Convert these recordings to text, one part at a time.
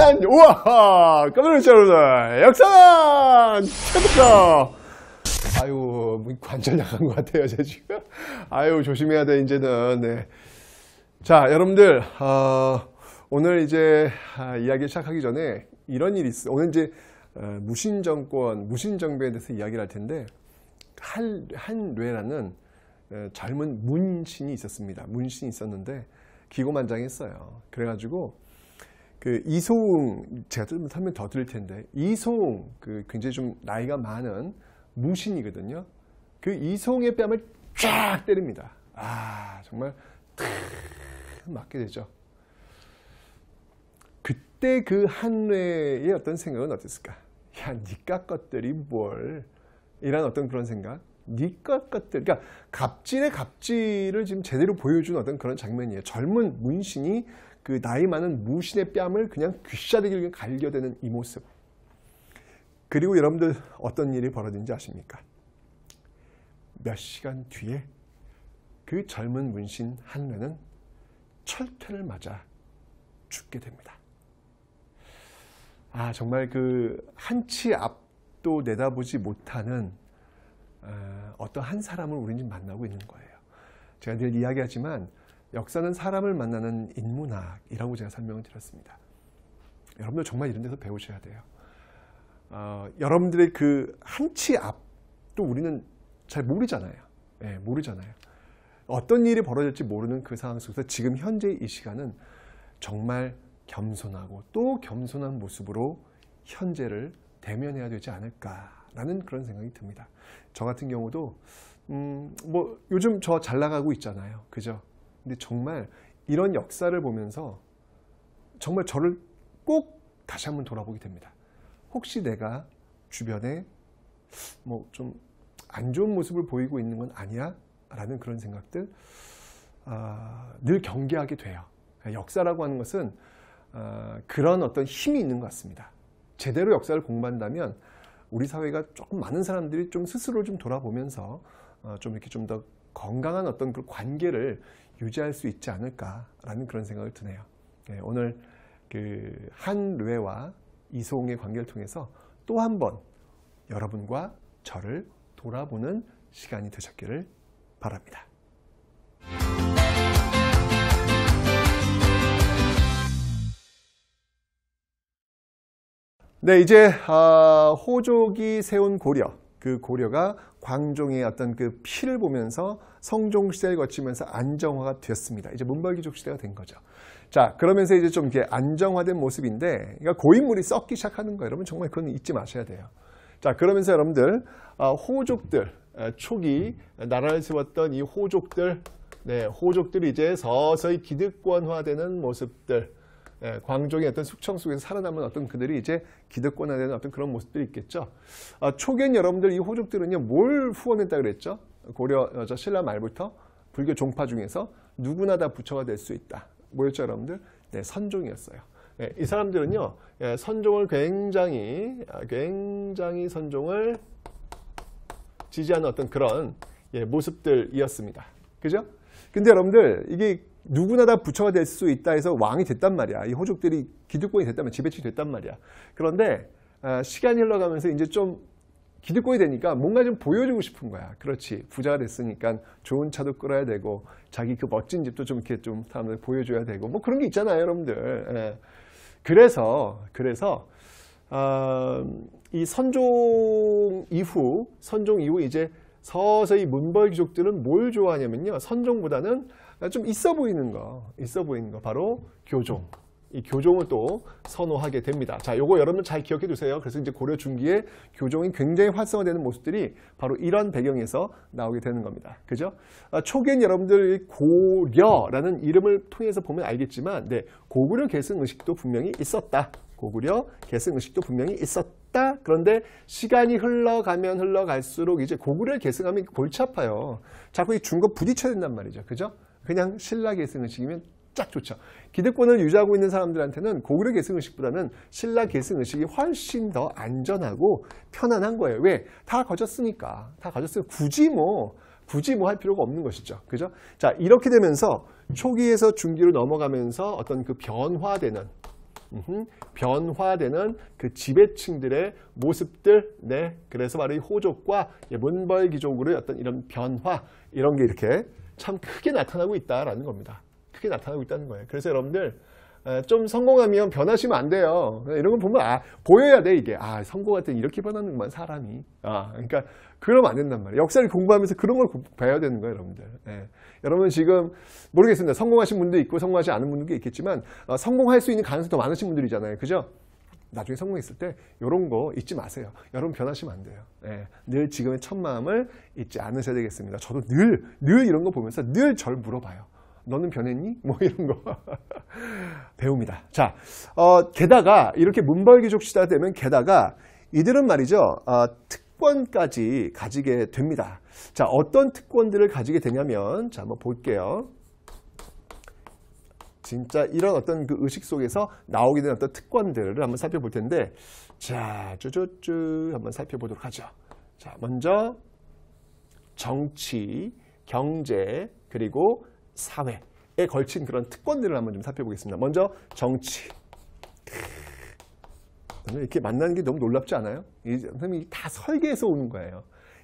역 우와! 깜짝 놀랐죠, 여러분들? 역산! 최고다! 아유, 뭐, 관절 약한 것 같아요, 제 지금. 아유, 조심해야 돼, 이제는. 네. 자, 여러분들, 어, 오늘 이제 아, 이야기 시작하기 전에 이런 일이 있어. 오늘 이제 어, 무신정권, 무신정부에 대해서 이야기를 할 텐데, 한, 한뇌라는 어, 젊은 문신이 있었습니다. 문신이 있었는데, 기고만장했어요. 그래가지고, 그 이소웅 제가 좀 설명 더 드릴 텐데 이소웅 그 굉장히 좀 나이가 많은 무신이거든요. 그 이소웅의 뺨을 쫙 때립니다. 아 정말 탁 맞게 되죠. 그때 그 한뇌의 어떤 생각은 어땠을까? 야 니까 것들이 뭘? 이런 어떤 그런 생각. 니까 것들. 그러니까 갑질의 갑질을 지금 제대로 보여준 어떤 그런 장면이에요. 젊은 문신이 그 나이 많은 무신의 뺨을 그냥 귀싸대기로 갈겨대는 이 모습. 그리고 여러분들 어떤 일이 벌어진지 아십니까? 몇 시간 뒤에 그 젊은 문신 한례는 철퇴를 맞아 죽게 됩니다. 아 정말 그 한치 앞도 내다보지 못하는 어, 어떤 한 사람을 우리는 만나고 있는 거예요. 제가 늘 이야기하지만 역사는 사람을 만나는 인문학이라고 제가 설명을 드렸습니다. 여러분들 정말 이런 데서 배우셔야 돼요. 어, 여러분들의 그 한치 앞도 우리는 잘 모르잖아요. 예, 모르잖아요. 어떤 일이 벌어질지 모르는 그 상황 속에서 지금 현재 이 시간은 정말 겸손하고 또 겸손한 모습으로 현재를 대면해야 되지 않을까라는 그런 생각이 듭니다. 저 같은 경우도 음, 뭐 요즘 저 잘 나가고 있잖아요. 그죠? 근데 정말 이런 역사를 보면서 정말 저를 꼭 다시 한번 돌아보게 됩니다. 혹시 내가 주변에 뭐 좀 안 좋은 모습을 보이고 있는 건 아니야? 라는 그런 생각들 아, 늘 경계하게 돼요. 그러니까 역사라고 하는 것은 아, 그런 어떤 힘이 있는 것 같습니다. 제대로 역사를 공부한다면 우리 사회가 조금 많은 사람들이 좀 스스로를 좀 돌아보면서 어, 좀 이렇게 좀 더 건강한 어떤 그 관계를 유지할 수 있지 않을까라는 그런 생각을 드네요. 네, 오늘 그 한뢰와 이송의 관계를 통해서 또 한 번 여러분과 저를 돌아보는 시간이 되셨기를 바랍니다. 네, 이제 아, 호족이 세운 고려, 그 고려가 광종의 어떤 그 피를 보면서 성종 시대를 거치면서 안정화가 됐습니다. 이제 문벌귀족 시대가 된 거죠. 자, 그러면서 이제 좀 이렇게 안정화된 모습인데, 그러니까 고인물이 썩기 시작하는 거예요. 여러분 정말 그건 잊지 마셔야 돼요. 자, 그러면서 여러분들 어, 호족들 초기 나라를 세웠던 이 호족들, 네, 호족들이 이제 서서히 기득권화되는 모습들. 예, 광종의 어떤 숙청 속에서 살아남은 어떤 그들이 이제 기득권화 되는 어떤 그런 모습들이 있겠죠. 아, 초기엔 여러분들 이 호족들은요, 뭘 후원했다 그랬죠? 고려, 어, 저 신라 말부터 불교 종파 중에서 누구나 다 부처가 될 수 있다. 뭐였죠, 여러분들? 네, 선종이었어요. 예, 이 사람들은요, 예, 선종을 굉장히, 아, 굉장히 선종을 지지하는 어떤 그런 예, 모습들이었습니다. 그죠? 근데 여러분들, 이게 누구나 다 부처가 될 수 있다 해서 왕이 됐단 말이야. 이 호족들이 기득권이 됐다면 지배층이 됐단 말이야. 그런데 아, 시간이 흘러가면서 이제 좀 기득권이 되니까 뭔가 좀 보여주고 싶은 거야. 그렇지. 부자가 됐으니까 좋은 차도 끌어야 되고 자기 그 멋진 집도 좀 이렇게 좀 사람들 보여줘야 되고 뭐 그런 게 있잖아요. 여러분들. 예. 그래서 그래서 아, 이 선종 이후 선종 이후 이제 서서히 문벌 귀족들은 뭘 좋아하냐면요. 선종보다는 아, 좀 있어 보이는 거, 있어 보이는 거 바로 교종. 이 교종을 또 선호하게 됩니다. 자, 요거 여러분 잘 기억해 두세요. 그래서 이제 고려 중기에 교종이 굉장히 활성화되는 모습들이 바로 이런 배경에서 나오게 되는 겁니다. 그죠? 아, 초기엔 여러분들 고려라는 이름을 통해서 보면 알겠지만, 네, 고구려 계승 의식도 분명히 있었다. 고구려 계승 의식도 분명히 있었다. 그런데 시간이 흘러가면 흘러갈수록 이제 고구려 계승하면 골치 아파요. 자꾸 이 중거 부딪혀야 된단 말이죠. 그죠? 그냥 신라 계승의식이면 딱 좋죠. 기득권을 유지하고 있는 사람들한테는 고구려 계승의식보다는 신라 계승의식이 훨씬 더 안전하고 편안한 거예요. 왜? 다 가졌으니까. 다가졌으니까 굳이 뭐 굳이 뭐 할 필요가 없는 것이죠. 그죠? 자, 이렇게 되면서 초기에서 중기로 넘어가면서 어떤 그 변화되는 음흠, 변화되는 그 지배층들의 모습들 네 그래서 바로 이 호족과 예, 문벌기족으로의 어떤 이런 변화 이런 게 이렇게 참 크게 나타나고 있다라는 겁니다. 크게 나타나고 있다는 거예요. 그래서 여러분들 좀 성공하면 변하시면 안 돼요. 이런 거 보면 아, 보여야 돼 이게. 아 성공할 때 이렇게 변하는구만 사람이. 아 그러니까 그러면 안 된단 말이에요. 역사를 공부하면서 그런 걸 봐야 되는 거예요 여러분들. 예. 여러분 지금 모르겠습니다. 성공하신 분도 있고 성공하지 않은 분도 있겠지만 어, 성공할 수 있는 가능성이 더 많으신 분들이잖아요. 그죠? 나중에 성공했을 때 이런 거 잊지 마세요. 여러분 변하시면 안 돼요. 예, 늘 지금의 첫 마음을 잊지 않으셔야 되겠습니다. 저도 늘, 늘 이런 거 보면서 늘 절 물어봐요. 너는 변했니? 뭐 이런 거 배웁니다. 자, 어, 게다가 이렇게 문벌귀족 시대가 되면 게다가 이들은 말이죠. 어, 특권까지 가지게 됩니다. 자, 어떤 특권들을 가지게 되냐면 자, 한번 볼게요. 진짜 이런 어떤 그 의식 속에서 나오게 된 어떤 특권들을 한번 살펴볼 텐데 자, 쭈쭈쭈 한번 살펴보도록 하죠. 자, 먼저 정치, 경제, 그리고 사회에 걸친 그런 특권들을 한번 좀 살펴보겠습니다. 먼저 정치. 이렇게 만나는 게 너무 놀랍지 않아요? 이 선생님이 다 설계해서 오는 거예요.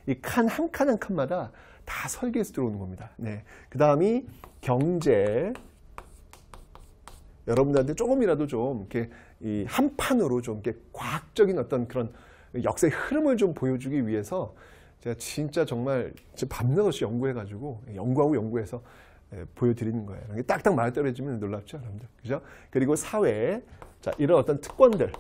이 칸 한 칸 한 칸마다 다 설계해서 들어오는 겁니다. 네. 그 다음이 경제, 여러분들한테 조금이라도 좀 이렇게 이한 판으로 좀 이렇게 과학적인 어떤 그런 역사의 흐름을 좀 보여주기 위해서 제가 진짜 정말 밤낮없이 연구해가지고 예, 연구하고 연구해서 예, 보여드리는 거예요. 이 딱딱 맞아 떨어지면 놀랍죠, 여러분들. 그죠? 그리고 사회, 자 이런 어떤 특권들.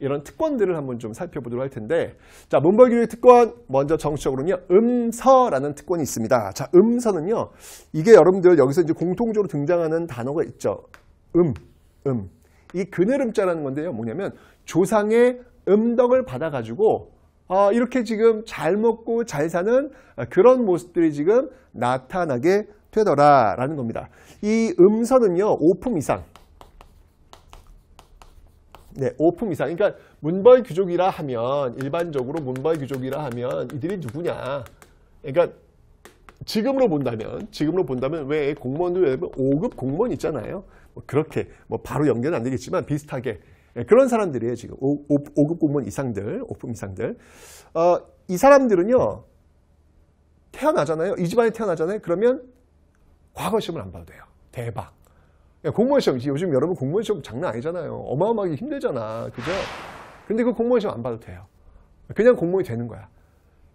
이런 특권들을 한번 좀 살펴보도록 할 텐데 자 문벌기의 특권 먼저 정치적으로는요 음서라는 특권이 있습니다 자 음서는요 이게 여러분들 여기서 이제 공통적으로 등장하는 단어가 있죠 음, 음. 이 그늘음자라는 건데요 뭐냐면 조상의 음덕을 받아가지고 어, 이렇게 지금 잘 먹고 잘 사는 그런 모습들이 지금 나타나게 되더라라는 겁니다 이 음서는요 5품 이상 네, 5품 이상. 그러니까 문벌 귀족이라 하면 일반적으로 문벌 귀족이라 하면 이들이 누구냐? 그러니까 지금으로 본다면 지금으로 본다면 왜 공무원도 왜러분 5급 공무원 있잖아요. 뭐 그렇게 뭐 바로 연결은 안 되겠지만 비슷하게 예, 그런 사람들이에요 지금 5, 5, 급 공무원 이상들 5급 이상들 어, 이 사람들은요 태어나잖아요 이 집안에 태어나잖아요 그러면 과거 시험을 안 봐도 돼요 대박 야, 공무원 시험, 요즘 여러분 공무원 시험 장난 아니잖아요. 어마어마하게 힘들잖아. 그죠? 근데 그 공무원 시험 안 봐도 돼요. 그냥 공무원이 되는 거야.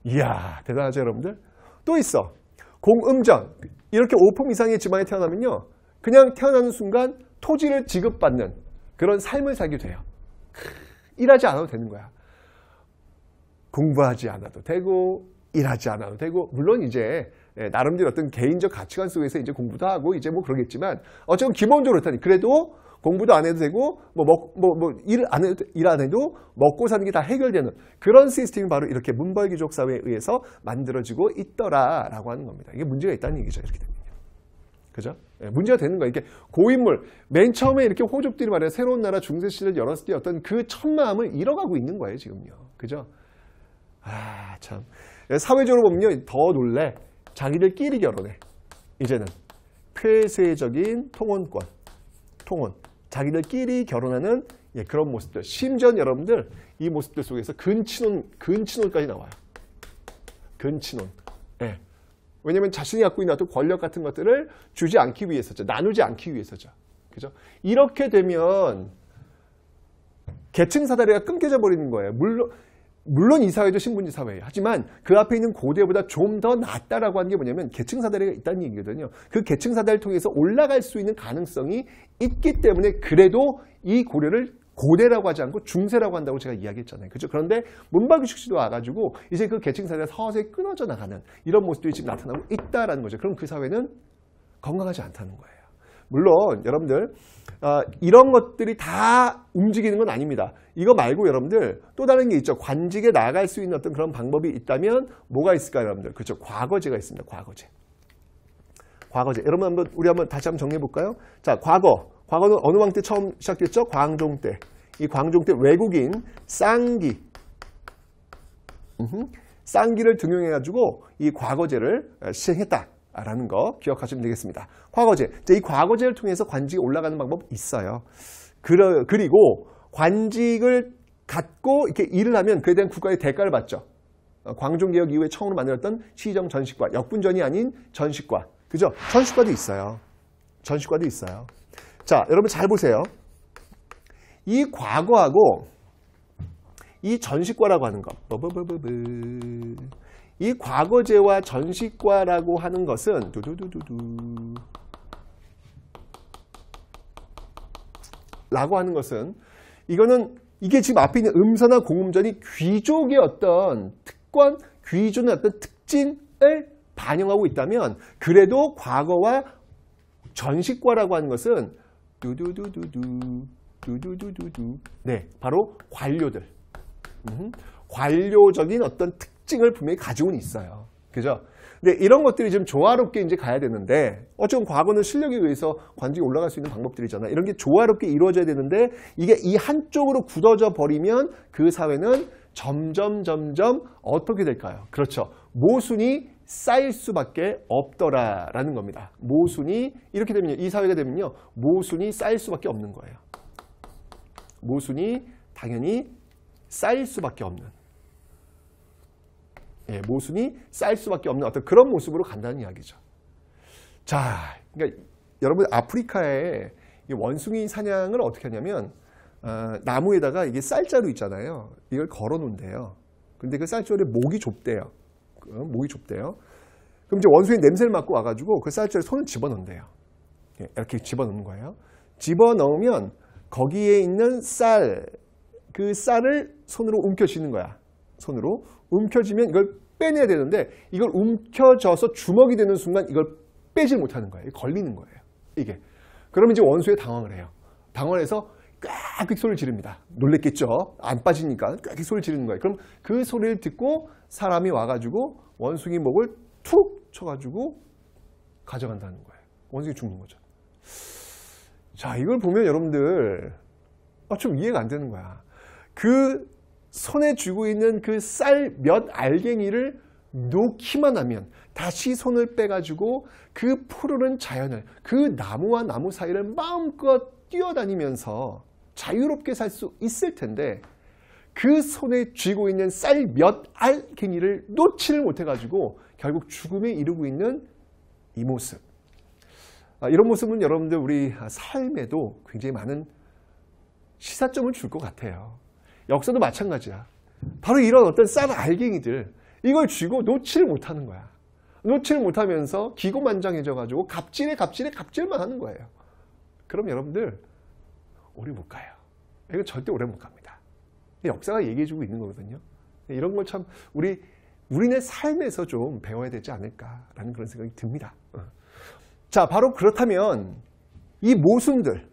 이야, 대단하죠, 여러분들? 또 있어. 공음전. 이렇게 5품 이상의 지방에 태어나면요. 그냥 태어나는 순간 토지를 지급받는 그런 삶을 살게 돼요. 일하지 않아도 되는 거야. 공부하지 않아도 되고, 일하지 않아도 되고, 물론 이제 예, 나름대로 어떤 개인적 가치관 속에서 이제 공부도 하고 이제 뭐 그러겠지만 어쨌든 기본적으로 그렇다니 그래도 공부도 안 해도 되고 뭐뭐뭐일안 해도 일안 해도 먹고 사는 게 다 해결되는 그런 시스템이 바로 이렇게 문벌 귀족 사회에 의해서 만들어지고 있더라라고 하는 겁니다. 이게 문제가 있다는 얘기죠. 이렇게 됩니다. 그죠? 예, 문제가 되는 거예요. 이렇게 고인물 맨 처음에 이렇게 호족들이 말해 새로운 나라 중세 시대를 열었을 때 어떤 그 첫마음을 잃어가고 있는 거예요, 지금요. 그죠? 아, 참. 사회적으로 보면요. 더 놀래. 자기들끼리 결혼해. 이제는 폐쇄적인 통혼권, 통혼, 자기들끼리 결혼하는 예, 그런 모습들. 심지어 여러분들 이 모습들 속에서 근친혼, 근친혼까지 나와요. 근친혼. 예. 왜냐하면 자신이 갖고 있는 어떤 권력 같은 것들을 주지 않기 위해서죠. 나누지 않기 위해서죠. 그죠? 이렇게 되면 계층 사다리가 끊겨져 버리는 거예요. 물론 물론 이사회도신분제 사회 예요 하지만 그 앞에 있는 고대보다 좀 더 낫다라고 하는 게 뭐냐면 계층 사다리가 있다는 얘기거든요 그 계층 사다리를 통해서 올라갈 수 있는 가능성이 있기 때문에 그래도 이 고려를 고대라고 하지 않고 중세라고 한다고 제가 이야기했잖아요. 그죠? 그런데 문박유식 씨도 와가지고 이제 그 계층 사회가 서서히 끊어져 나가는 이런 모습들이 지금 나타나고 있다라는 거죠. 그럼 그 사회는 건강하지 않다는 거예요. 물론 여러분들 어, 이런 것들이 다 움직이는 건 아닙니다. 이거 말고 여러분들 또 다른 게 있죠. 관직에 나갈 수 있는 어떤 그런 방법이 있다면 뭐가 있을까요, 여러분들? 그렇죠. 과거제가 있습니다. 과거제. 과거제. 여러분 한번 우리 한번 다시 한번 정리해 볼까요? 자, 과거. 과거는 어느 왕 때 처음 시작됐죠? 광종 때. 이 광종 때 외국인 쌍기. 쌍기를 등용해 가지고 이 과거제를 아, 시행했다. 라는 거 기억하시면 되겠습니다. 과거제. 이 과거제를 통해서 관직이 올라가는 방법 있어요. 그리고 관직을 갖고 이렇게 일을 하면 그에 대한 국가의 대가를 받죠. 어, 광종개혁 이후에 처음으로 만들었던 시정 전식과, 역분전이 아닌 전식과. 그죠? 전식과도 있어요. 전식과도 있어요. 자, 여러분 잘 보세요. 이 과거하고 이 전식과라고 하는 거. 버버버버버. 뭐, 뭐, 뭐, 이 과거제와 전식과라고 하는 것은 두두두두두 라고 하는 것은 이거는 이게 지금 앞에 있는 음서나 공음전이 귀족의 어떤 특권, 귀족의 어떤 특징을 반영하고 있다면 그래도 과거와 전식과라고 하는 것은 두두두두두 두두두두두 네 바로 관료들 음, 관료적인 어떤 특 특징을 분명히 가지고는 있어요. 그죠? 근데 이런 것들이 좀 조화롭게 이제 가야 되는데 어쩌면 과거는 실력에 의해서 관직이 올라갈 수 있는 방법들이잖아. 이런 게 조화롭게 이루어져야 되는데 이게 이 한쪽으로 굳어져 버리면 그 사회는 점점 점점 어떻게 될까요? 그렇죠. 모순이 쌓일 수밖에 없더라라는 겁니다. 모순이 이렇게 되면요. 이 사회가 되면요. 모순이 쌓일 수밖에 없는 거예요. 모순이 당연히 쌓일 수밖에 없는 예, 모순이 쌓일 수밖에 없는 어떤 그런 모습으로 간다는 이야기죠. 자, 그러니까 여러분 아프리카에 원숭이 사냥을 어떻게 하냐면 어, 나무에다가 이게 쌀자루 있잖아요. 이걸 걸어 놓은대요 근데 그 쌀자루에 목이 좁대요. 어, 목이 좁대요. 그럼 이제 원숭이 냄새를 맡고 와가지고 그 쌀자루에 손을 집어넣는대요 예, 이렇게 집어넣는 거예요. 집어넣으면 거기에 있는 쌀, 그 쌀을 손으로 움켜쥐는 거야. 손으로. 움켜쥐면 이걸 빼내야 되는데 이걸 움켜져서 주먹이 되는 순간 이걸 빼질 못하는 거예요. 걸리는 거예요. 이게. 그럼 이제 원수에 당황을 해요. 당황해서 꽥 소리를 지릅니다. 놀랬겠죠. 안 빠지니까 꽥 소리를 지르는 거예요. 그럼 그 소리를 듣고 사람이 와가지고 원숭이 목을 툭 쳐가지고 가져간다는 거예요. 원숭이 죽는 거죠. 자, 이걸 보면 여러분들 아, 좀 이해가 안 되는 거야. 그 손에 쥐고 있는 그 쌀 몇 알갱이를 놓기만 하면 다시 손을 빼가지고 그 푸르른 자연을 그 나무와 나무 사이를 마음껏 뛰어다니면서 자유롭게 살 수 있을 텐데 그 손에 쥐고 있는 쌀 몇 알갱이를 놓지를 못해가지고 결국 죽음에 이르고 있는 이 모습. 아, 이런 모습은 여러분들 우리 삶에도 굉장히 많은 시사점을 줄 것 같아요. 역사도 마찬가지야. 바로 이런 어떤 싼 알갱이들 이걸 쥐고 놓지를 못하는 거야. 놓지를 못하면서 기고만장해져 가지고 갑질에 갑질에 갑질만 하는 거예요. 그럼 여러분들 오래 못 가요. 이거 절대 오래 못 갑니다. 역사가 얘기해주고 있는 거거든요. 이런 걸 참 우리 우리네 삶에서 좀 배워야 되지 않을까라는 그런 생각이 듭니다. 어. 자, 바로 그렇다면 이 모순들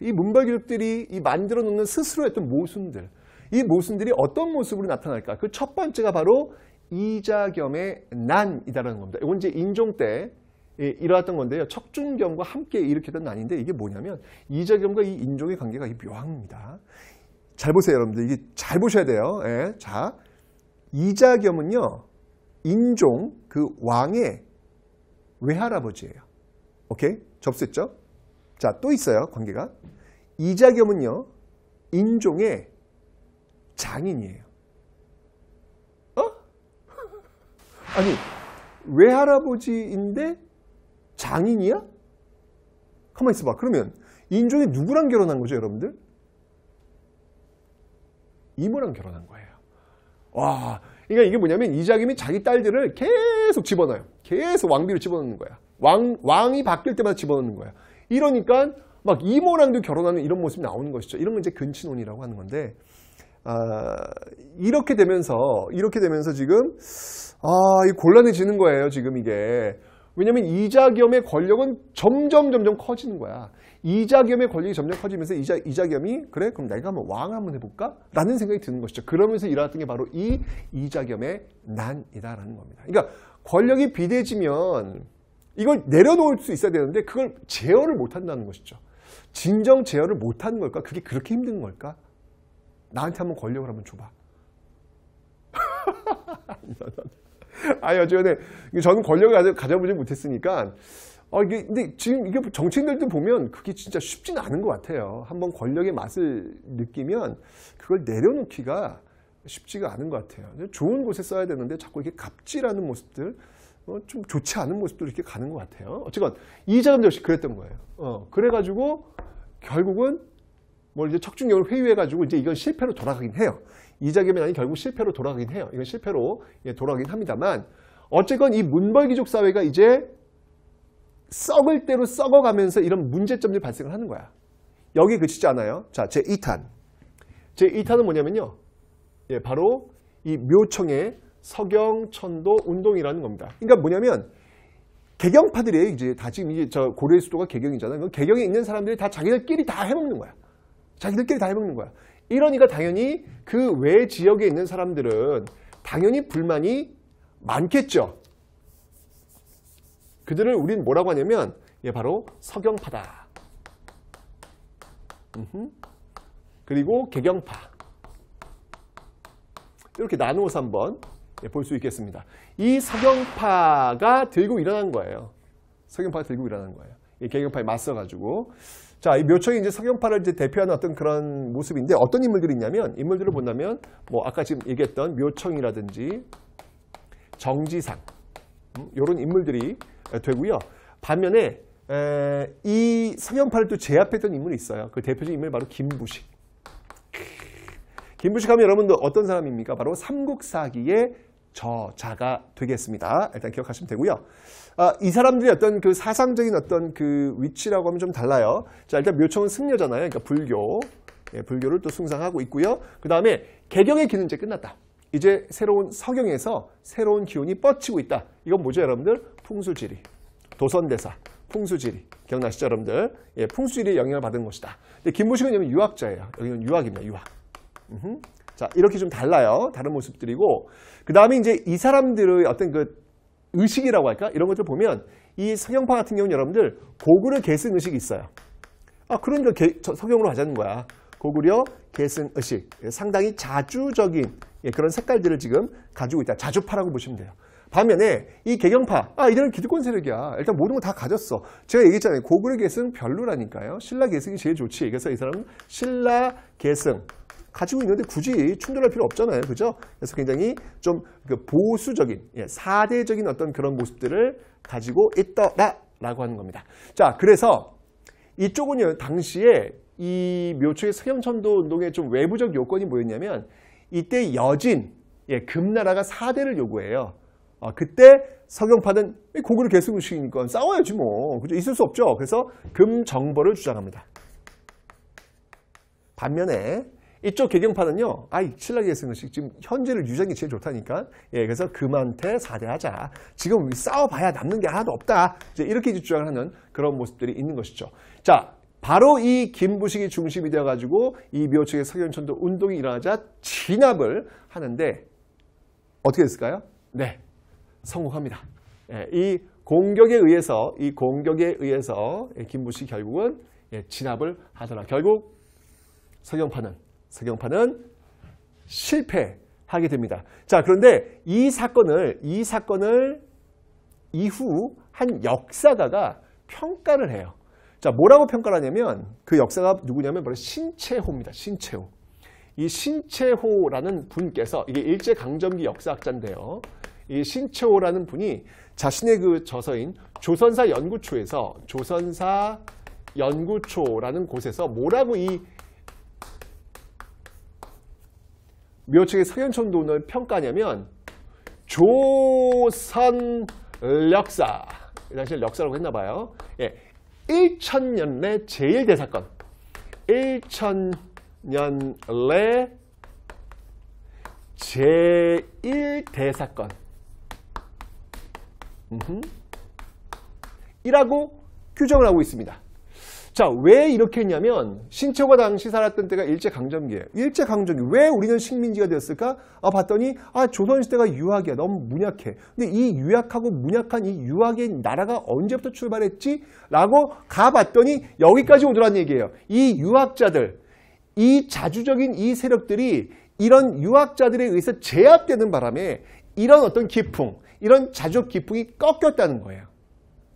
이 문벌기족들이 이 만들어 놓는 스스로 했던 모순들 이 모순들이 어떤 모습으로 나타날까? 그 첫 번째가 바로 이자겸의 난이다라는 겁니다. 이건 이제 인종 때 예, 일어났던 건데요. 척준겸과 함께 일으켰던 난인데 이게 뭐냐면 이자겸과 이 인종의 관계가 묘합니다. 잘 보세요 여러분들. 이게 잘 보셔야 돼요. 예. 자, 이자겸은요. 인종 그 왕의 외할아버지예요. 오케이? 접수했죠? 자, 또 있어요. 관계가. 이자겸은요. 인종의 장인이에요. 어? 아니, 외할아버지인데 장인이야? 가만 있어봐. 그러면 인종이 누구랑 결혼한 거죠, 여러분들? 이모랑 결혼한 거예요. 와, 그러니까 이게 뭐냐면 이자겸이 자기 딸들을 계속 집어넣어요. 계속 왕비로 집어넣는 거야. 왕, 왕이 바뀔 때마다 집어넣는 거야. 이러니까 막 이모랑도 결혼하는 이런 모습이 나오는 것이죠. 이런 건 이제 근친혼이라고 하는 건데 아, 이렇게 되면서 이렇게 되면서 지금 아, 이 곤란해지는 거예요. 지금 이게 왜냐하면 이자겸의 권력은 점점 점점 커지는 거야. 이자겸의 권력이 점점 커지면서 이자, 이자겸이 그래 그럼 내가 한번 왕 한번 해볼까? 라는 생각이 드는 것이죠. 그러면서 일어났던 게 바로 이 이자겸의 난이다라는 겁니다. 그러니까 권력이 비대지면 이걸 내려놓을 수 있어야 되는데 그걸 제어를 못한다는 것이죠. 진정 제어를 못하는 걸까? 그게 그렇게 힘든 걸까? 나한테 한번 권력을 한번 줘봐. 아, 여전에 저는 권력을 가져보지 못했으니까 어, 이게, 근데 지금 이게 정치인들도 보면 그게 진짜 쉽진 않은 것 같아요. 한번 권력의 맛을 느끼면 그걸 내려놓기가 쉽지가 않은 것 같아요. 좋은 곳에 써야 되는데 자꾸 이게 렇 갑질하는 모습들 어, 좀 좋지 않은 모습도 이렇게 가는 것 같아요. 어쨌건 이자람 역시 그랬던 거예요. 어, 그래가지고 결국은 뭐 이제 척중경을 회유해가지고 이제 이건 실패로 돌아가긴 해요. 이자겸이 아 결국 실패로 돌아가긴 해요. 이건 실패로 예, 돌아가긴 합니다만 어쨌건 이 문벌기족 사회가 이제 썩을 대로 썩어가면서 이런 문제점들이 발생을 하는 거야. 여기 그치지 않아요. 자, 제 2탄. 제 2탄은 뭐냐면요. 예, 바로 이 묘청의 서경천도 운동이라는 겁니다. 그러니까 뭐냐면 개경파들이 이제 다 지금 이제 저 고려의 수도가 개경이잖아요. 그 개경에 있는 사람들이 다 자기들끼리 다 해먹는 거야. 자기들끼리 다 해먹는 거야. 이러니까 당연히 그 외 지역에 있는 사람들은 당연히 불만이 많겠죠. 그들을 우린 뭐라고 하냐면 예, 바로 서경파다. 음흠. 그리고 개경파. 이렇게 나누어서 한번 예, 볼수 있겠습니다. 이 석영파가 들고 일어난 거예요. 석영파가 들고 일어난 거예요. 이 개경파에 맞서가지고. 자, 이 묘청이 이제 석영파를 이제 대표하는 어떤 그런 모습인데 어떤 인물들이 있냐면 인물들을 본다면 뭐 아까 지금 얘기했던 묘청이라든지 정지상 이런 음, 인물들이 되고요. 반면에 에, 이 성현파를 또 제압했던 인물이 있어요. 그 대표적인 인물이 바로 김부식. 김부식 하면 여러분들 어떤 사람입니까? 바로 삼국사기의 저자가 되겠습니다. 일단 기억하시면 되고요. 아, 이 사람들이 어떤 그 사상적인 어떤 그 위치라고 하면 좀 달라요. 자, 일단 묘청은 승려잖아요. 그러니까 불교, 예, 불교를 또 숭상하고 있고요. 그 다음에 개경의 기는 이제 끝났다. 이제 새로운 서경에서 새로운 기운이 뻗치고 있다. 이건 뭐죠, 여러분들? 풍수지리, 도선대사, 풍수지리. 기억나시죠, 여러분들? 예, 풍수지리의 영향을 받은 것이다. 근데 김보식은 유학자예요. 여기는 유학입니다, 유학. 음흠. 자, 이렇게 좀 달라요. 다른 모습들이고. 그 다음에 이제 이 사람들의 어떤 그 의식이라고 할까? 이런 것들 보면 이 성형파 같은 경우는 여러분들 고구려 계승 의식이 있어요. 아, 그럼 저, 까 개, 성형으로 하자는 거야. 고구려 계승 의식. 상당히 자주적인 예, 그런 색깔들을 지금 가지고 있다. 자주파라고 보시면 돼요. 반면에 이 개경파, 아, 이들은 기득권 세력이야. 일단 모든 걸 다 가졌어. 제가 얘기했잖아요. 고구려 계승 별로라니까요. 신라 계승이 제일 좋지. 그래서 이 사람은 신라 계승, 가지고 있는데 굳이 충돌할 필요 없잖아요. 그죠? 그래서 굉장히 좀 그 보수적인, 예, 사대적인 어떤 그런 모습들을 가지고 있더라라고 하는 겁니다. 자, 그래서 이쪽은요, 당시에 이 묘초의 서경천도 운동의 좀 외부적 요건이 뭐였냐면 이때 여진, 예, 금나라가 사대를 요구해요. 어, 그때 서경파는 고구려 계속 움직이니까 싸워야지 뭐. 그죠? 있을 수 없죠. 그래서 금정벌을 주장합니다. 반면에 이쪽 개경파는요. 아이 신라기 예승 것이 지금 현재를 유지하는 게 제일 좋다니까. 예, 그래서 금한테 사대하자. 지금 싸워봐야 남는 게 하나도 없다. 이제 이렇게 주장을 하는 그런 모습들이 있는 것이죠. 자, 바로 이 김부식이 중심이 되어가지고 이 묘측의 석연천도 운동이 일어나자 진압을 하는데 어떻게 됐을까요? 네, 성공합니다. 예, 이 공격에 의해서 이 공격에 의해서 예, 김부식 결국은 예, 진압을 하더라. 결국 석영파는 서경파는 실패하게 됩니다. 자, 그런데 이 사건을 이 사건을 이후 한 역사가가 평가를 해요. 자, 뭐라고 평가를 하냐면 그 역사가 누구냐면 바로 신채호입니다. 신채호. 이 신채호라는 분께서 이게 일제 강점기 역사학자인데요. 이 신채호라는 분이 자신의 그 저서인 조선사 연구초에서 조선사 연구초라는 곳에서 뭐라고 이 묘측의 서현촌 도원을 평가냐면 조선 역사 이 당시 역사라고 했나 봐요. 예, 1000년래 제일 대사건 1000년래 제1대사건 이라고 규정을 하고 있습니다. 자, 왜 이렇게 했냐면 신초가 당시 살았던 때가 일제강점기예요. 일제강점기. 왜 우리는 식민지가 되었을까? 아, 봤더니 아, 조선시대가 유학이야. 너무 문약해. 근데 이 유약하고 문약한 이 유학의 나라가 언제부터 출발했지? 라고 가봤더니 여기까지 오더란 얘기예요. 이 유학자들, 이 자주적인 이 세력들이 이런 유학자들에 의해서 제압되는 바람에 이런 어떤 기풍, 이런 자족 기풍이 꺾였다는 거예요.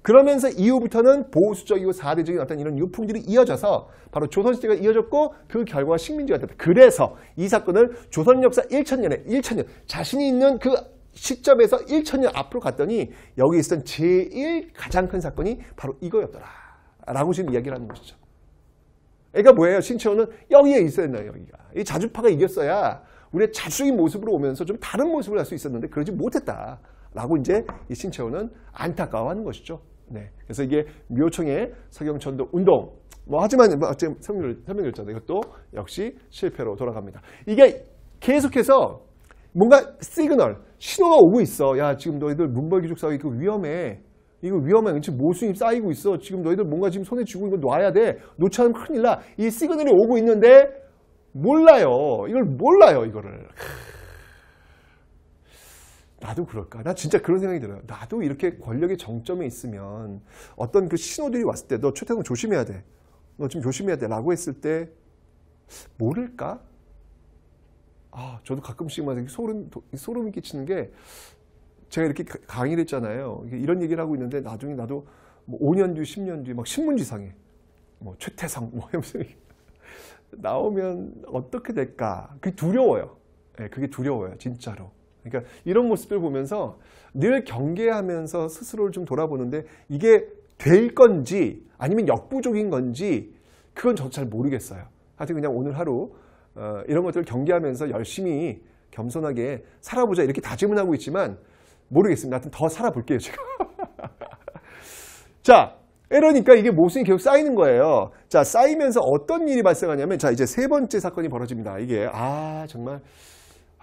그러면서 이후부터는 보수적이고 사대적인 어떤 이런 유풍들이 이어져서 바로 조선시대가 이어졌고 그결과 식민지가 됐다. 그래서 이 사건을 조선 역사 1천년에 1천년 자신이 있는 그 시점에서 1천년 앞으로 갔더니 여기 있었던 제일 가장 큰 사건이 바로 이거였더라. 라고 지금 이야기를 하는 것이죠. 그러니까 뭐예요? 신채원은 여기에 있어야 했나요? 여기가. 이 자주파가 이겼어야 우리의 자주적인 모습으로 오면서 좀 다른 모습을 할 수 있었는데 그러지 못했다. 라고 이제 이신채원은 안타까워하는 것이죠. 네. 그래서 이게 묘청의 서경천도 운동. 뭐 하지만 뭐 지금 설명을드했잖아요 이것도 역시 실패로 돌아갑니다. 이게 계속해서 뭔가 시그널, 신호가 오고 있어. 야, 지금 너희들 문벌기죽 사고 그 이거 위험해. 이거 위험해. 지금 모순이 쌓이고 있어. 지금 너희들 뭔가 지금 손에 쥐고 이거 놔야 돼. 놓지 않으면 큰일 나. 이 시그널이 오고 있는데 몰라요. 이걸 몰라요, 이거를. 나도 그럴까? 나 진짜 그런 생각이 들어요. 나도 이렇게 권력의 정점에 있으면 어떤 그 신호들이 왔을 때 너 최태공 조심해야 돼. 너 좀 조심해야 돼. 라고 했을 때 모를까? 아, 저도 가끔씩만 소름, 소름이 끼치는 게 제가 이렇게 강의를 했잖아요. 이런 얘기를 하고 있는데 나중에 나도 뭐 5년 뒤, 10년 뒤 막 신문지상에 뭐 최태성 뭐 하면서 나오면 어떻게 될까? 그게 두려워요. 네, 그게 두려워요, 진짜로. 그러니까 이런 모습을 보면서 늘 경계하면서 스스로를 좀 돌아보는데 이게 될 건지 아니면 역부족인 건지 그건 저도 잘 모르겠어요. 하여튼 그냥 오늘 하루 어, 이런 것들을 경계하면서 열심히 겸손하게 살아보자 이렇게 다짐은하고 있지만 모르겠습니다. 하여튼 더 살아볼게요 제가. 자 이러니까 이게 모순이 계속 쌓이는 거예요. 자 쌓이면서 어떤 일이 발생하냐면 자 이제 세 번째 사건이 벌어집니다. 이게 아 정말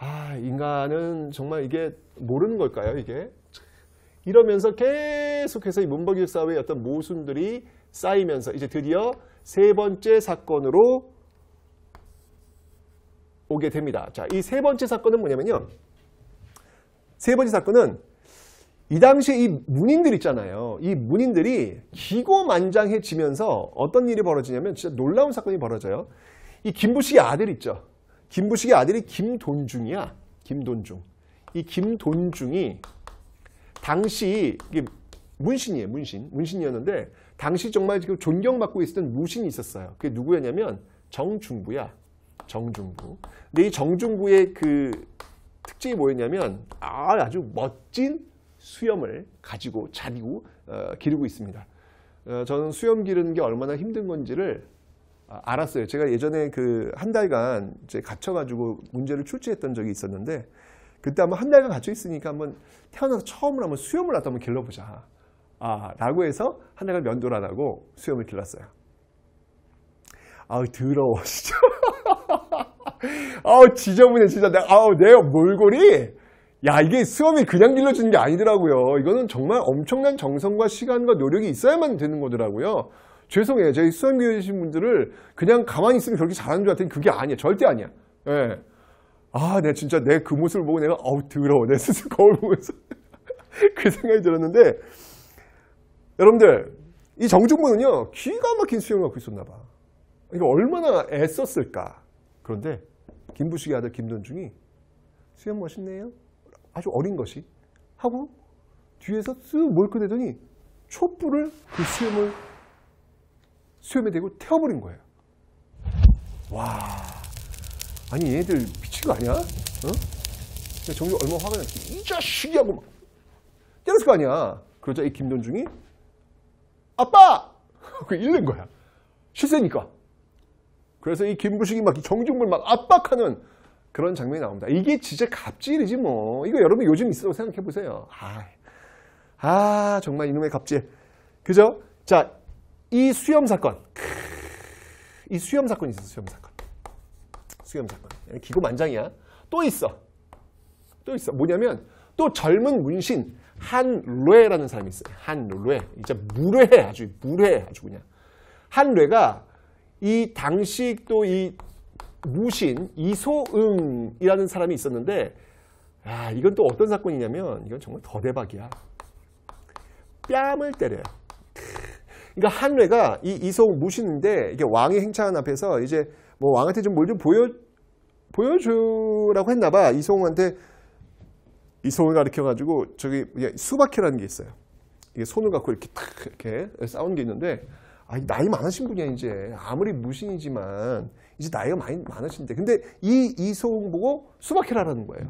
아, 인간은 정말 이게 모르는 걸까요, 이게? 이러면서 계속해서 이 문법교육 사회의 어떤 모순들이 쌓이면서 이제 드디어 세 번째 사건으로 오게 됩니다. 자, 이 세 번째 사건은 뭐냐면요. 세 번째 사건은 이 당시에 이 문인들 있잖아요. 이 문인들이 기고만장해지면서 어떤 일이 벌어지냐면 진짜 놀라운 사건이 벌어져요. 이 김부식의 아들 있죠. 김부식의 아들이 김돈중이야. 김돈중. 이 김돈중이 당시 문신이에요. 문신. 문신이었는데 당시 정말 지금 존경받고 있었던 무신이 있었어요. 그게 누구였냐면 정중부야. 정중부. 근데 이 정중부의 그 특징이 뭐였냐면 아, 아주 멋진 수염을 가지고 자리고 어, 기르고 있습니다. 어, 저는 수염 기르는 게 얼마나 힘든 건지를 아, 알았어요. 제가 예전에 그 한 달간 이제 갇혀가지고 문제를 출제했던 적이 있었는데 그때 한번 한 달간 갇혀 있으니까 한번 태어나서 처음으로 한번 수염을 나도 한번 길러보자. 아, 라고 해서 한 달간 면도를 하고 수염을 길렀어요. 아우, 더러워, 진짜. 아우, 지저분해, 진짜. 아우, 내 몰골이. 야, 이게 수염이 그냥 길러주는 게 아니더라고요. 이거는 정말 엄청난 정성과 시간과 노력이 있어야만 되는 거더라고요. 죄송해요. 저희 수험교육이신 분들을 그냥 가만히 있으면 그렇게 잘하는 줄 알았더니 그게 아니야. 절대 아니야. 예. 아, 내가 진짜 내 그 모습을 보고 내가 어우 더러워. 내 스스로 거울 보면서 그 생각이 들었는데 여러분들 이 정중문은요 귀가 막힌 수염을 갖고 있었나 봐. 이거 얼마나 애썼을까. 그런데 김부식의 아들 김돈중이 수염 멋있네요. 아주 어린 것이 하고 뒤에서 쓱 몰고 대더니 촛불을 그 수염을 수염에 대고 태워버린 거예요. 와, 아니 얘들 미친 거 아니야? 어? 정규 얼마 화가 났지? 이 자식이 하고 막 때렸을 거 아니야. 그러자 이 김돈중이 아빠! 그고 잃는 거야. 실세니까. 그래서 이 김부식이 막 정중물 막 압박하는 그런 장면이 나옵니다. 이게 진짜 갑질이지 뭐. 이거 여러분 요즘 있어도 생각해 보세요. 아, 아 정말 이놈의 갑질. 그죠? 자이 수염 사건. 이 수염 사건이 있어, 수염 사건. 수염 사건. 기고만장이야. 또 있어. 또 있어. 뭐냐면 또 젊은 문신 한뢰라는 사람이 있어요. 한뢰. 진짜 무례 아주 무례 아주 그냥. 한뢰가 이 당시 또 이 무신 이소응이라는 사람이 있었는데 아, 이건 또 어떤 사건이냐면 이건 정말 더 대박이야. 뺨을 때려요. 그러니까 한뢰가 이이성옥 모시는데 이게 왕의 행차한 앞에서 이제 뭐 왕한테 좀 뭘좀 좀 보여 보여주라고 했나봐 이성한테이성옥을 가르켜 가지고 저기 수박해라는게 있어요. 이게 손을 갖고 이렇게 탁 이렇게 싸운게 있는데 아 나이 많으신 분이야 이제 아무리 무신이지만 이제 나이가 많이 많으신데 근데 이이성 보고 수박해라라는 거예요.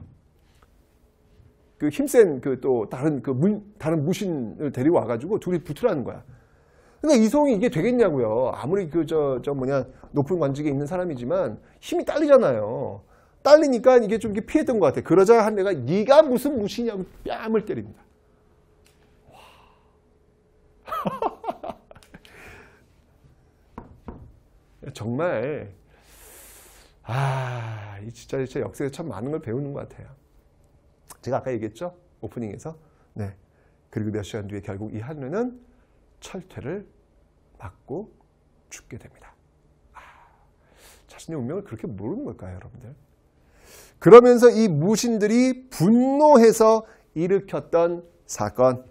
그 힘센 그 또 다른 그 문, 다른 무신을 데리고 와가지고 둘이 붙으라는 거야. 근데 그러니까 이성이 이게 되겠냐고요. 아무리 그저저 뭐냐 높은 관직에 있는 사람이지만 힘이 딸리잖아요. 딸리니까 이게 좀 이렇게 피했던 것 같아. 요 그러자 한 내가 네가 무슨 무시냐고 뺨을 때립니다. 정말 아, 진짜 진짜 역사에서 참 많은 걸 배우는 것 같아요. 제가 아까 얘기했죠 오프닝에서 네 그리고 몇 시간 뒤에 결국 이하늘는 철퇴를 맞고 죽게 됩니다. 아, 자신의 운명을 그렇게 모르는 걸까요, 여러분들? 그러면서 이 무신들이 분노해서 일으켰던 사건.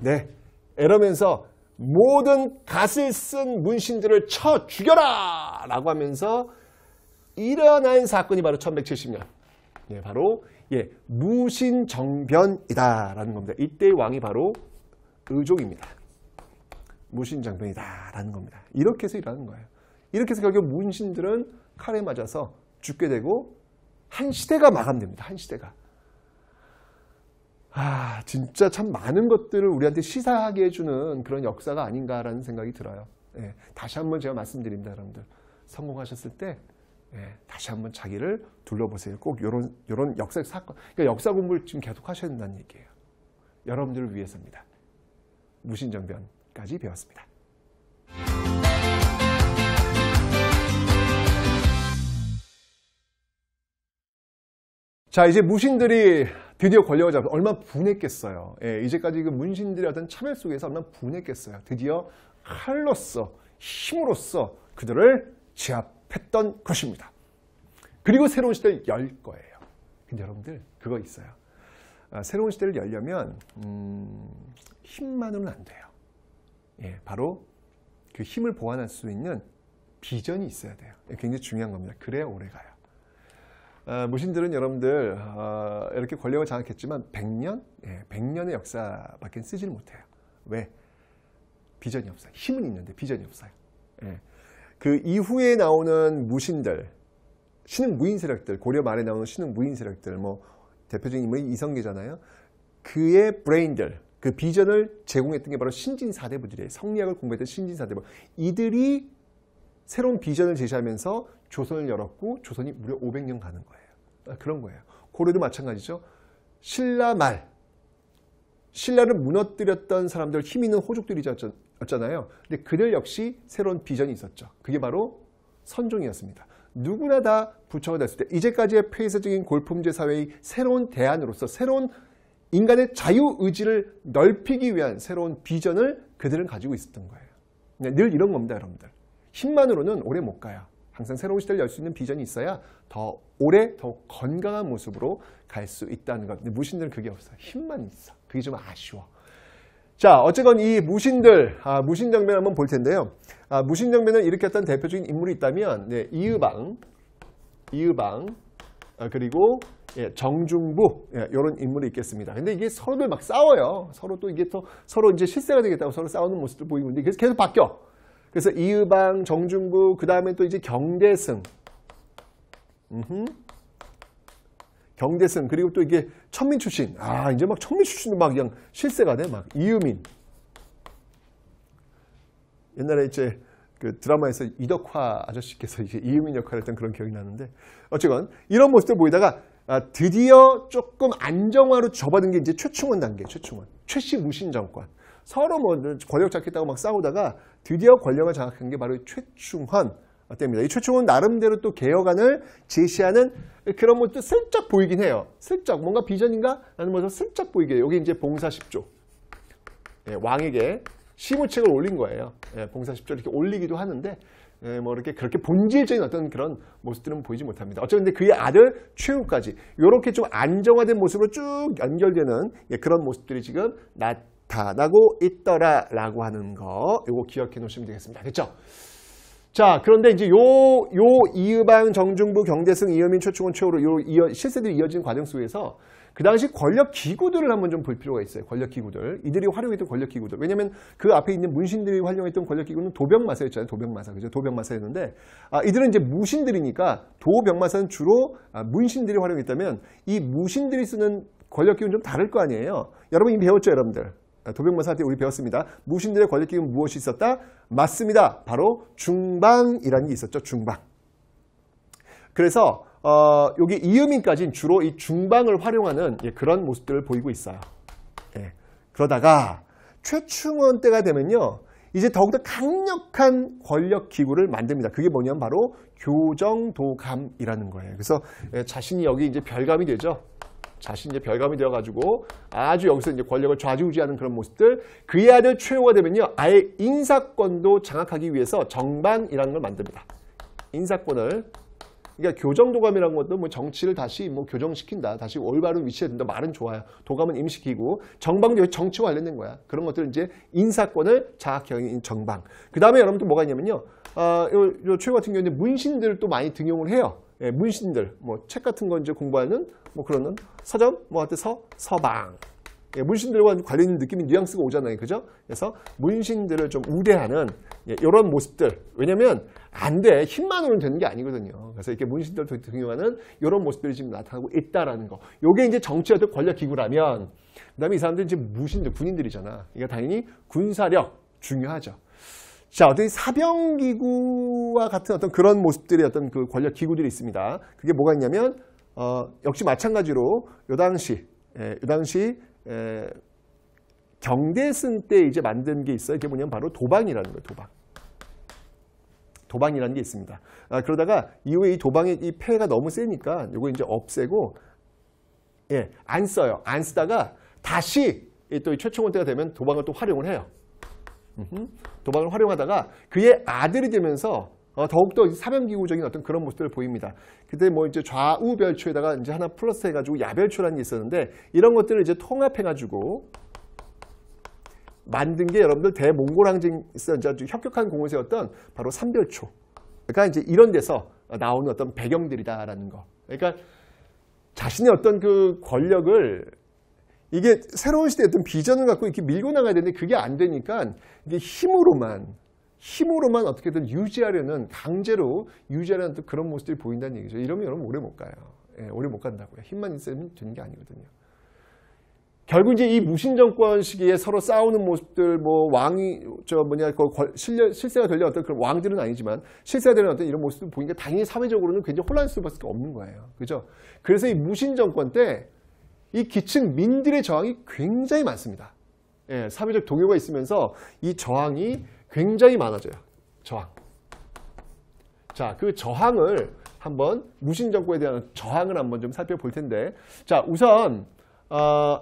네. 이러면서 모든 갓을 쓴 문신들을 쳐 죽여라! 라고 하면서 일어난 사건이 바로 1170년. 네, 바로, 예, 무신정변이다라는 겁니다. 이때의 왕이 바로 의족입니다. 무신 장병이다라는 겁니다. 이렇게 해서 일하는 거예요. 이렇게 해서 결국 문신들은 칼에 맞아서 죽게 되고 한 시대가 마감됩니다. 한 시대가. 아, 진짜 참 많은 것들을 우리한테 시사하게 해주는 그런 역사가 아닌가라는 생각이 들어요. 예, 다시 한번 제가 말씀드립니다, 여러분들. 성공하셨을 때 예, 다시 한번 자기를 둘러보세요. 꼭 이런 이런 역사 사건, 그러니까 역사 공부를 지금 계속 하셔야 된다는 얘기예요. 여러분들을 위해서입니다. 무신정변 까지 배웠습니다. 자 이제 무신들이 드디어 권력을 잡아 얼마나 분했겠어요. 예, 이제까지 그 문신들의 어떤 차별 속에서 얼마나 분했겠어요. 드디어 칼로써 힘으로써 그들을 제압했던 것입니다. 그리고 새로운 시대를 열 거예요. 근데 여러분들 그거 있어요. 아, 새로운 시대를 열려면 음, 힘만으로는 안 돼요. 예, 바로 그 힘을 보완할 수 있는 비전이 있어야 돼요. 굉장히 중요한 겁니다. 그래야 오래 가요. 아, 무신들은 여러분들 아, 이렇게 권력을 장악했지만 100년? 예, 100년의 역사밖에 쓰질 지 못해요. 왜? 비전이 없어요. 힘은 있는데 비전이 없어요. 예. 그 이후에 나오는 무신들, 신흥 무인 세력들, 고려 말에 나오는 신흥 무인 세력들, 뭐 대표적인 인물이 이성계잖아요. 그의 브레인들, 그 비전을 제공했던 게 바로 신진사대부들이에요. 성리학을 공부했던 신진사대부. 이들이 새로운 비전을 제시하면서 조선을 열었고 조선이 무려 500년 가는 거예요. 아, 그런 거예요. 고려도 마찬가지죠. 신라 말, 신라를 무너뜨렸던 사람들 힘 있는 호족들이었잖아요. 근데 그들 역시 새로운 비전이 있었죠. 그게 바로 선종이었습니다. 누구나 다 부처가 됐을 때 이제까지의 폐쇄적인 골품제 사회의 새로운 대안으로서 새로운 인간의 자유의지를 넓히기 위한 새로운 비전을 그들은 가지고 있었던 거예요. 네, 늘 이런 겁니다. 여러분들. 힘만으로는 오래 못 가요. 항상 새로운 시대를 열 수 있는 비전이 있어야 더 오래 더 건강한 모습으로 갈 수 있다는 것. 근데 무신들은 그게 없어. 요 힘만 있어. 그게 좀 아쉬워. 자, 어쨌건 이 무신들, 아, 무신정변 한번 볼 텐데요. 아, 무신정변을 일으켰던 대표적인 인물이 있다면 네, 이유방, 이유방, 아, 그리고 예, 정중부 이런 예, 인물이 있겠습니다. 근데 이게 서로들 막 싸워요. 서로 또 이게 또 서로 이제 실세가 되겠다고 서로 싸우는 모습도 보이고 있는데 그래서 계속 바뀌어. 그래서 이유방, 정중부, 그 다음에 또 이제 경대승. 음흠. 경대승 그리고 또 이게 천민 출신 아 이제 막 천민 출신도 막 그냥 실세가 돼막 이유민 옛날에 이제 그 드라마에서 이덕화 아저씨께서 이제 이유민 역할을 했던 그런 기억이 나는데 어쨌건 이런 모습을 보이다가 아, 드디어 조금 안정화로 접어든 게 이제 최충원 단계, 최충원. 최씨 무신 정권. 서로 뭐 권력 잡겠다고 막 싸우다가 드디어 권력을 장악한 게 바로 최충헌 때입니다. 이 최충헌 나름대로 또 개혁안을 제시하는 그런 것도 슬쩍 보이긴 해요. 슬쩍 뭔가 비전인가? 라는 것을 슬쩍 보이게 해요. 여기 이제 봉사 10조 예, 왕에게 시무책을 올린 거예요. 예, 봉사 10조 이렇게 올리기도 하는데 예, 뭐 이렇게 그렇게 본질적인 어떤 그런 모습들은 보이지 못합니다. 어쨌든 그의 아들 최후까지 이렇게 좀 안정화된 모습으로 쭉 연결되는 예, 그런 모습들이 지금 나타나고 있더라라고 하는 거 이거 기억해 놓으시면 되겠습니다. 됐죠? 자, 그런데 이제 요, 요 이유방, 정중부, 경대승, 이어민 최충원, 최후로요 이어, 실세들이 이어진 과정 속에서 그 당시 권력 기구들을 한번 좀 볼 필요가 있어요. 권력 기구들. 이들이 활용했던 권력 기구들. 왜냐면 그 앞에 있는 문신들이 활용했던 권력 기구는 도병마사였잖아요. 도병마사. 그죠? 도병마사였는데 아, 이들은 이제 무신들이니까 도병마사는 주로 아, 문신들이 활용했다면 이 무신들이 쓰는 권력 기구는 좀 다를 거 아니에요. 여러분 이미 배웠죠, 여러분들? 아, 도병마사 때 우리 배웠습니다. 무신들의 권력 기구는 무엇이 있었다? 맞습니다. 바로 중방이라는 게 있었죠. 중방. 그래서 어, 여기 이음인까지 주로 이 중방을 활용하는 예, 그런 모습들을 보이고 있어요. 예, 그러다가 최충원 때가 되면요. 이제 더욱더 강력한 권력 기구를 만듭니다. 그게 뭐냐면 바로 교정도감이라는 거예요. 그래서 예, 자신이 여기 이제 별감이 되죠. 자신 이제 이 별감이 되어가지고 아주 여기서 이제 권력을 좌지우지하는 그런 모습들. 그의 아들 최후가 되면요. 아예 인사권도 장악하기 위해서 정방이라는걸 만듭니다. 인사권을 그러니까 교정도감이라는 것도 뭐 정치를 다시 뭐 교정시킨다. 다시 올바른 위치에 든다 말은 좋아요. 도감은 임시키고 정방도 정치 관련된 거야. 그런 것들은 이제 인사권을 자학형인 정방. 그 다음에 여러분들 뭐가 있냐면요. 어, 요, 요 최고 같은 경우는 문신들을 또 많이 등용을 해요. 예, 문신들, 뭐 책 같은 거 이제 공부하는 뭐 그런 서점, 뭐하여 서, 서방. 예, 문신들과 관련 있는 느낌이 뉘앙스가 오잖아요. 그죠? 그래서 문신들을 좀 우대하는 예, 이런 모습들. 왜냐면 안 돼. 힘만으로는 되는 게 아니거든요. 그래서 이렇게 문신들 등용하는 이런 모습들이 지금 나타나고 있다라는 거. 요게 이제 정치적 권력기구라면 그다음에 이 사람들이 지금 무신들 군인들이잖아. 그러니까 당연히 군사력 중요하죠. 자, 어떤 사병기구와 같은 어떤 그런 모습들이 어떤 그 권력기구들이 있습니다. 그게 뭐가 있냐면, 어, 역시 마찬가지로 요 당시, 예, 요 당시, 에, 경대 승때 이제 만든 게 있어요. 이게 뭐냐면 바로 도방이라는 거예요, 도방. 도방이라는 게 있습니다. 아, 그러다가 이후에 이 도방의 이 폐해가 너무 세니까 이거 이제 없애고 예, 안 써요. 안 쓰다가 다시 또최초원 때가 되면 도방을 또 활용을 해요. 도방을 활용하다가 그의 아들이 되면서 어, 더욱더 사변기구적인 어떤 그런 모습들을 보입니다. 그때 뭐 이제 좌우별초에다가 이제 하나 플러스 해가지고 야별초라는 게 있었는데 이런 것들을 이제 통합해가지고 만든 게 여러분들 대몽골항쟁에서 아주 협격한 공을 세웠던 바로 삼별초. 그러니까 이제 이런 데서 나오는 어떤 배경들이다라는 거. 그러니까 자신의 어떤 그 권력을 이게 새로운 시대의 어떤 비전을 갖고 이렇게 밀고 나가야 되는데 그게 안 되니까 이게 힘으로만 힘으로만 어떻게든 유지하려는 강제로 유지하려는 그런 모습들이 보인다는 얘기죠. 이러면 여러분 오래 못 가요. 예, 오래 못 간다고요. 힘만 있으면 되는 게 아니거든요. 결국 이제 이 무신 정권 시기에 서로 싸우는 모습들, 뭐 왕이 저 뭐냐 그 실려, 실세가 되려 어떤 그런 왕들은 아니지만 실세가 되는 어떤 이런 모습을 보니까 당연히 사회적으로는 굉장히 혼란스러울 수밖에 없는 거예요. 그죠? 그래서 이 무신 정권 때 이 기층 민들의 저항이 굉장히 많습니다. 예, 사회적 동요가 있으면서 이 저항이 굉장히 많아져요. 저항. 자, 그 저항을 한번 무신 정권에 대한 저항을 한번 좀 살펴볼 텐데, 자 우선 어,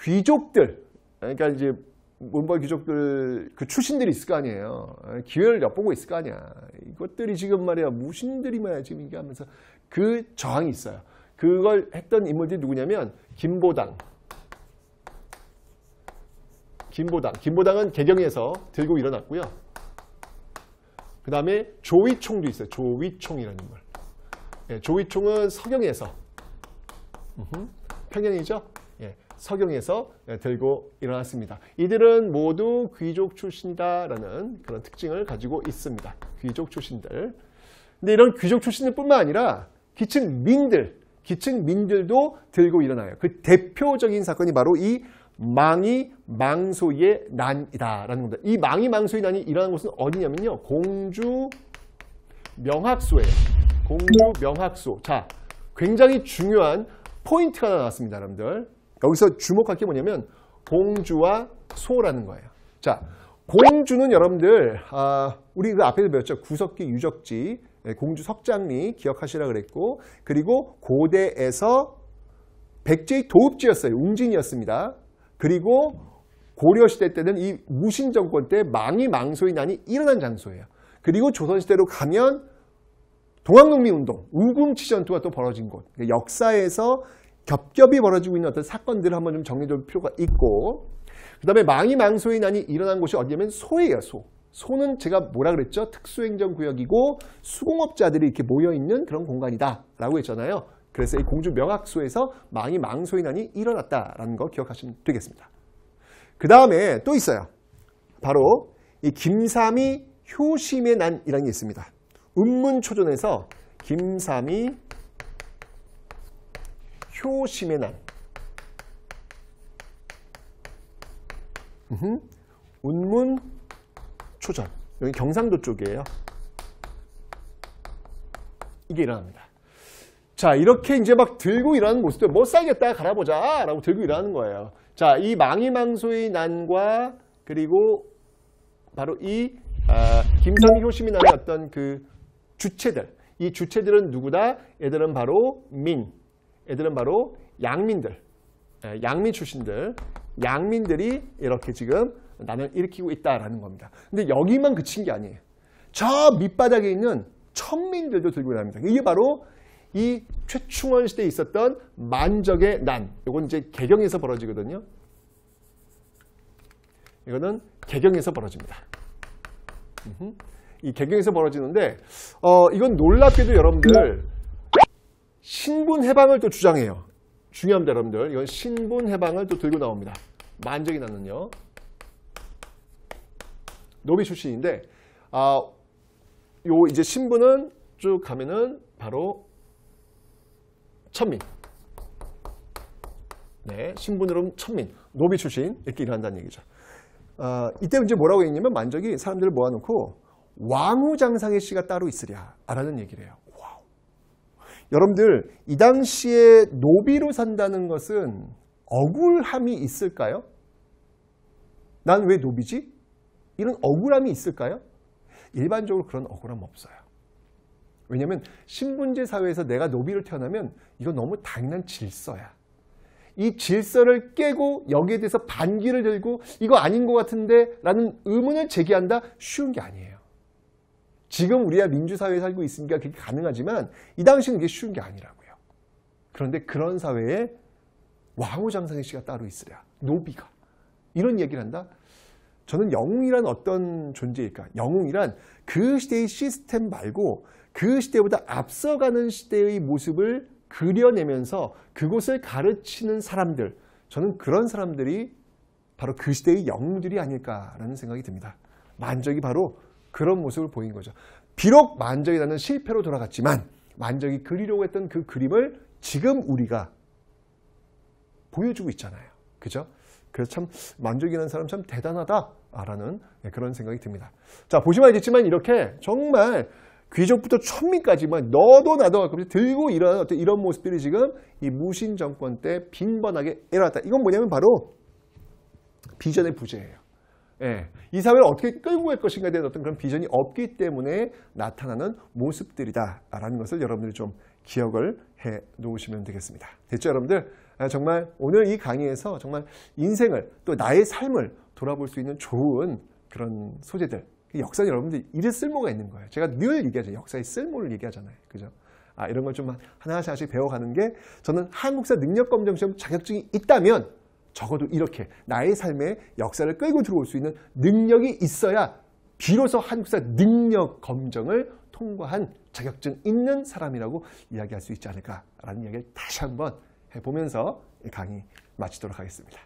귀족들 그러니까 이제 문벌 귀족들 그 출신들이 있을 거 아니에요. 기회를 엿보고 있을 거 아니야. 이것들이 지금 말이야 무신들이 말야 지금 이게 하면서 그 저항이 있어요. 그걸 했던 인물들이 누구냐면 김보당. 김보당. 김보당은 개경에서 들고 일어났고요. 그 다음에 조위총도 있어요. 조위총이라는 인물. 네, 조위총은 서경에서 평양이죠. 서경에서 예, 들고 일어났습니다. 이들은 모두 귀족 출신이다라는 그런 특징을 가지고 있습니다. 귀족 출신들. 근데 이런 귀족 출신들뿐만 아니라 기층 민들, 기층 민들도 들고 일어나요. 그 대표적인 사건이 바로 이 망이 망소의 난이다라는 겁니다. 이 망이 망소의 난이 일어난 곳은 어디냐면요. 공주 명학소예요. 공주 명학소. 자, 굉장히 중요한 포인트가 나왔습니다, 여러분들. 그러니까 여기서 주목할 게 뭐냐면 공주와 소라는 거예요. 자, 공주는 여러분들 아, 우리 그앞에도 배웠죠. 구석기 유적지, 예, 공주 석장리 기억하시라 그랬고 그리고 고대에서 백제의 도읍지였어요. 웅진이었습니다. 그리고 고려시대 때는 이 무신정권 때 망이 망소의 난이 일어난 장소예요. 그리고 조선시대로 가면 동학농민운동, 우금치 전투가 또 벌어진 곳. 그러니까 역사에서 겹겹이 벌어지고 있는 어떤 사건들을 한번 좀 정리해줄 필요가 있고 그 다음에 망이 망소의 난이 일어난 곳이 어디냐면 소예요 소. 소는 제가 뭐라 그랬죠? 특수행정구역이고 수공업자들이 이렇게 모여있는 그런 공간이다 라고 했잖아요 그래서 이 공주 명학소에서 망이 망소의 난이 일어났다라는 거 기억하시면 되겠습니다 그 다음에 또 있어요 바로 이 김삼이 효심의 난이라는 게 있습니다. 음문초전에서 김삼이 효심의 난. 으흠. 운문 초전. 여기 경상도 쪽이에요. 이게 일어납니다. 자 이렇게 이제 막 들고 일어나는 모습들 못 뭐 살겠다 갈아보자 라고 들고 일어나는 거예요. 자이 망이망소의 난과 그리고 바로 이 아, 김선희 효심이 나는 어떤 그 주체들 이 주체들은 누구다? 얘들은 바로 민, 애들은 바로 양민들, 예, 양민 출신들, 양민들이 이렇게 지금 난을 일으키고 있다라는 겁니다. 근데 여기만 그친 게 아니에요. 저 밑바닥에 있는 천민들도 들고 일어납니다. 이게 바로 이 최충원 시대에 있었던 만적의 난. 이건 이제 개경에서 벌어지거든요. 이거는 개경에서 벌어집니다. 이 개경에서 벌어지는데 어, 이건 놀랍게도 여러분들 신분 해방을 또 주장해요. 중요합니다, 여러분들. 이건 신분 해방을 또 들고 나옵니다. 만적이 나는요. 노비 출신인데 아, 요 이제 신분은 쭉 가면은 바로 천민. 네, 신분으로는 천민, 노비 출신 이렇게 일한다는 얘기죠. 아, 이때 이제 뭐라고 했냐면 만적이 사람들을 모아놓고 왕후 장상의 씨가 따로 있으랴라는 얘기를 해요. 여러분들 이 당시에 노비로 산다는 것은 억울함이 있을까요? 난 왜 노비지? 이런 억울함이 있을까요? 일반적으로 그런 억울함 없어요. 왜냐하면 신분제 사회에서 내가 노비를 태어나면 이건 너무 당연한 질서야. 이 질서를 깨고 여기에 대해서 반기를 들고 이거 아닌 것 같은데 라는 의문을 제기한다? 쉬운 게 아니에요. 지금 우리가 민주사회에 살고 있으니까 그게 가능하지만 이 당시는 이게 쉬운 게 아니라고요. 그런데 그런 사회에 왕후장상의 씨가 따로 있으랴. 노비가. 이런 얘기를 한다. 저는 영웅이란 어떤 존재일까? 영웅이란 그 시대의 시스템 말고 그 시대보다 앞서가는 시대의 모습을 그려내면서 그곳을 가르치는 사람들, 저는 그런 사람들이 바로 그 시대의 영웅들이 아닐까라는 생각이 듭니다. 만적이 바로 그런 모습을 보인 거죠. 비록 만적이나는 실패로 돌아갔지만 만적이 그리려고 했던 그 그림을 지금 우리가 보여주고 있잖아요. 그죠? 그래서 참 만족이라는 사람 참 대단하다라는 예, 그런 생각이 듭니다. 자 보시면 알겠지만 이렇게 정말 귀족부터 천민까지만 너도 나도 들고 일어나는 어떤 이런 모습들이 지금 이 무신 정권 때 빈번하게 일어났다. 이건 뭐냐면 바로 비전의 부재예요. 예, 이 사회를 어떻게 끌고 갈 것인가에 대한 어떤 그런 비전이 없기 때문에 나타나는 모습들이다라는 것을 여러분들이 좀 기억을 해 놓으시면 되겠습니다. 됐죠, 여러분들? 아, 정말 오늘 이 강의에서 정말 인생을 또 나의 삶을 돌아볼 수 있는 좋은 그런 소재들 역사 여러분들 이래 쓸모가 있는 거예요. 제가 늘 얘기하죠. 역사의 쓸모를 얘기하잖아요. 그죠? 아, 이런 걸 좀 하나씩 하나씩 배워가는 게 저는 한국사 능력검정 시험 자격증이 있다면 적어도 이렇게 나의 삶의 역사를 끌고 들어올 수 있는 능력이 있어야 비로소 한국사 능력 검정을 통과한 자격증 있는 사람이라고 이야기할 수 있지 않을까라는 이야기를 다시 한번 해보면서 강의 마치도록 하겠습니다.